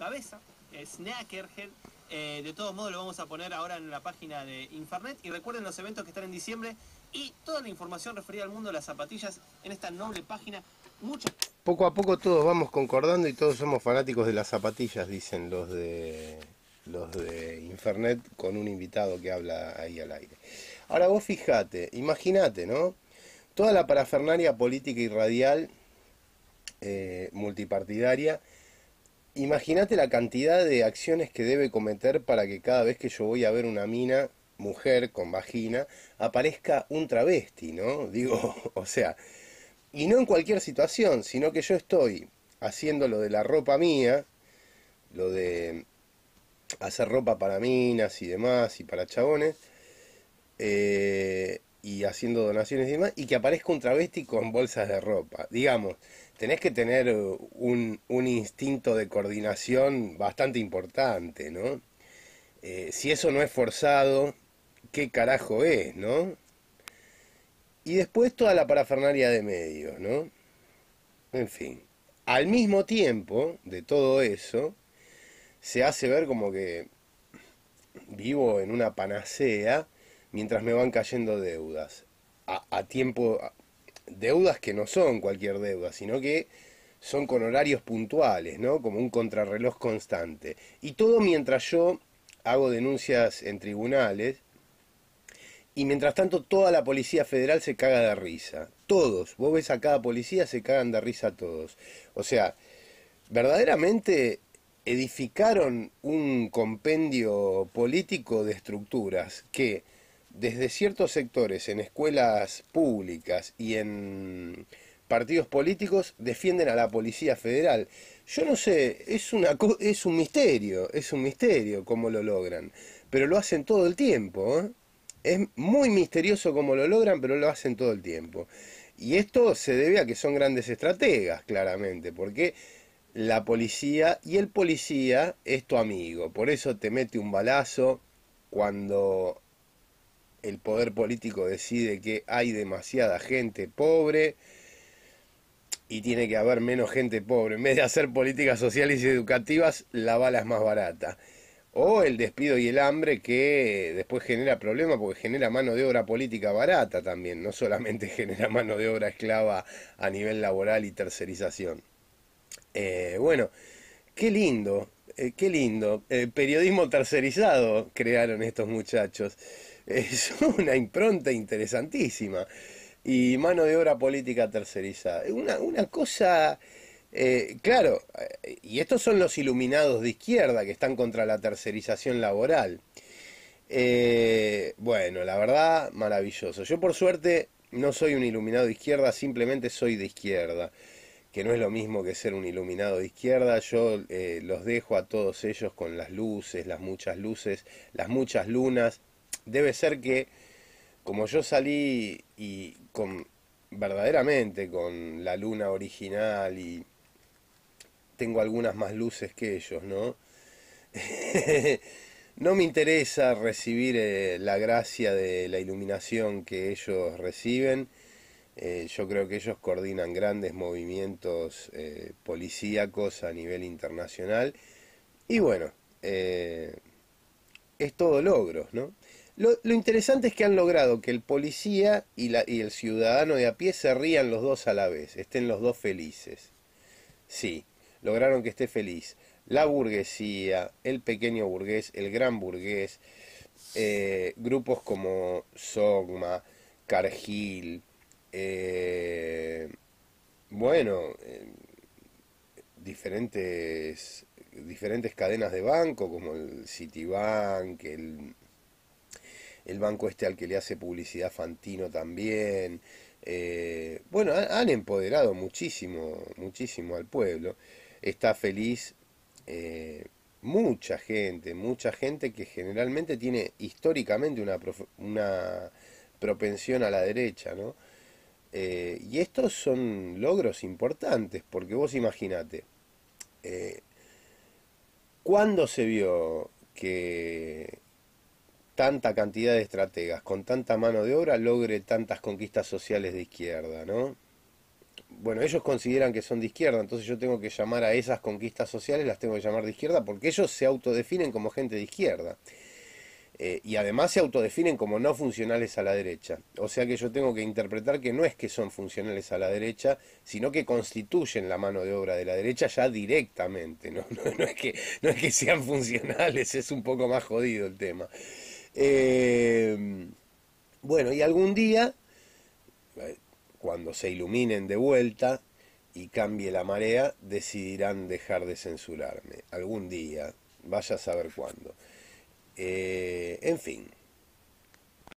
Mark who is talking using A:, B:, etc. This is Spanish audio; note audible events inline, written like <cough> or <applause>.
A: cabeza, eh, Snackerhead. Eh, de todos modos lo vamos a poner ahora en la página de Infernet y recuerden los eventos que están en diciembre y toda la información referida al mundo de las zapatillas en esta noble página. mucho Poco a poco todos vamos concordando y todos somos fanáticos de las zapatillas, dicen los de los de Infernet con un invitado que habla ahí al aire. Ahora vos fijate, imagínate, ¿no? Toda la parafernaria política y radial eh, multipartidaria Imagínate la cantidad de acciones que debe cometer para que cada vez que yo voy a ver una mina, mujer con vagina, aparezca un travesti, ¿no? <laughs> Digo, o sea, y no en cualquier situación, sino que yo estoy haciendo lo de la ropa mía, lo de hacer ropa para minas y demás y para chabones, eh, y haciendo donaciones y demás, y que aparezca un travesti con bolsas de ropa. Digamos, tenés que tener uh, un, instinto de coordinación bastante importante, ¿no? Eh, si eso no es forzado, ¿qué carajo es, no? Y después toda la parafernalia de medios, ¿no? En fin. Al mismo tiempo de todo eso, se hace ver como que vivo en una panacea mientras me van cayendo deudas. A, tiempo, deudas que no son cualquier deuda, sino que son con horarios puntuales, ¿no? Como un contrarreloj constante. Y todo mientras yo hago denuncias en tribunales. Y mientras tanto toda la policía federal se caga de risa. Todos. Vos ves a cada policía, se cagan de risa todos. O sea, verdaderamente edificaron un compendio político de estructuras que desde ciertos sectores en escuelas públicas y en partidos políticos defienden a la Policía Federal. Yo no sé, es, un misterio, es un misterio cómo lo logran, pero lo hacen todo el tiempo. ¿eh? Es muy misterioso cómo lo logran, pero lo hacen todo el tiempo. Y esto se debe a que son grandes estrategas, claramente, porque la policía y el policía es tu amigo, por eso te mete un balazo cuando el poder político decide que hay demasiada gente pobre y tiene que haber menos gente pobre. En vez de hacer políticas sociales y educativas, la bala es más barata. O el despido y el hambre que después genera problemas porque genera mano de obra política barata también, no solamente <laughs> genera mano de obra esclava a nivel laboral y tercerización. Eh, bueno, qué lindo, eh, qué lindo. periodismo tercerizado crearon estos muchachos. <laughs> Es una impronta interesantísima. Y mano de obra política tercerizada. Una, una cosa... Eh, claro, eh, y estos son los iluminados de izquierda que están contra la tercerización laboral. bueno, la verdad, maravilloso. Yo por suerte no soy un iluminado de izquierda, simplemente soy de izquierda que no es lo mismo que ser un iluminado de izquierda. Yo eh, los dejo a todos ellos con las luces, las muchas luces, las muchas lunas. Debe ser que, como yo salí y con verdaderamente con la luna original y tengo algunas más luces que ellos, ¿no? <laughs> no me interesa recibir eh, la gracia de la iluminación que ellos reciben eh, yo creo que ellos coordinan grandes movimientos eh, policíacos a nivel internacional. Y bueno, eh, es todo logros, ¿no? Lo, interesante es que han logrado que el policía y, el ciudadano de a pie se rían los dos a la vez, estén los dos felices. Sí, lograron que esté feliz la burguesía, el pequeño burgués, el gran burgués, grupos como Sogma, CARGIL... Eh, bueno, eh, diferentes, diferentes cadenas de banco, como el Citibank, el, el banco este al que le hace publicidad Fantino también. Eh, bueno, han, empoderado muchísimo, muchísimo al pueblo. Está feliz mucha gente, mucha gente que generalmente tiene históricamente una propensión a la derecha, ¿no? Eh, y estos son logros importantes, porque vos imaginate, eh, cuando se vio que tanta cantidad de estrategas con tanta mano de obra logre tantas conquistas sociales de izquierda, ¿no? Bueno, ellos consideran que son de izquierda, entonces yo tengo que llamar a esas conquistas sociales, las tengo que llamar de izquierda, porque ellos se autodefinen como gente de izquierda. Eh, y además se autodefinen como no funcionales a la derecha. O sea que yo tengo que interpretar que no es que son funcionales a la derecha, sino que constituyen la mano de obra de la derecha ya directamente. No, <laughs> no, es, que, no es que sean funcionales, es un poco más jodido el tema. Eh, bueno, y algún día, eh, cuando se iluminen de vuelta y cambie la marea, decidirán dejar de censurarme. Algún día, vaya a saber cuándo. Eh, en fin.